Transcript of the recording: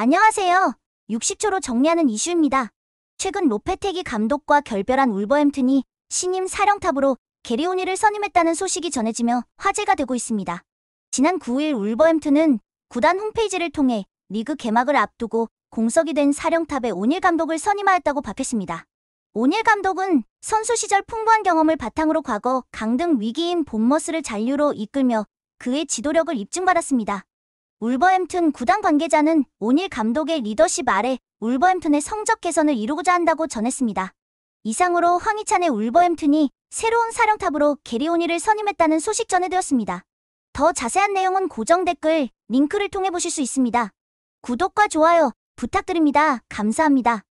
안녕하세요. 60초로 정리하는 이슈입니다. 최근 로페텍이 감독과 결별한 울버햄튼이 신임 사령탑으로 게리오니를 선임했다는 소식이 전해지며 화제가 되고 있습니다. 지난 9일 울버햄튼은 구단 홈페이지를 통해 리그 개막을 앞두고 공석이 된 사령탑의 오닐 감독을 선임하였다고 밝혔습니다. 오닐 감독은 선수 시절 풍부한 경험을 바탕으로 과거 강등 위기인 본머스를 잔류로 이끌며 그의 지도력을 입증받았습니다. 울버햄튼 구단 관계자는 오닐 감독의 리더십 아래 울버햄튼의 성적 개선을 이루고자 한다고 전했습니다. 이상으로 황희찬의 울버햄튼이 새로운 사령탑으로 게리 오닐을 선임했다는 소식 전해드렸습니다. 더 자세한 내용은 고정 댓글 링크를 통해 보실 수 있습니다. 구독과 좋아요 부탁드립니다. 감사합니다.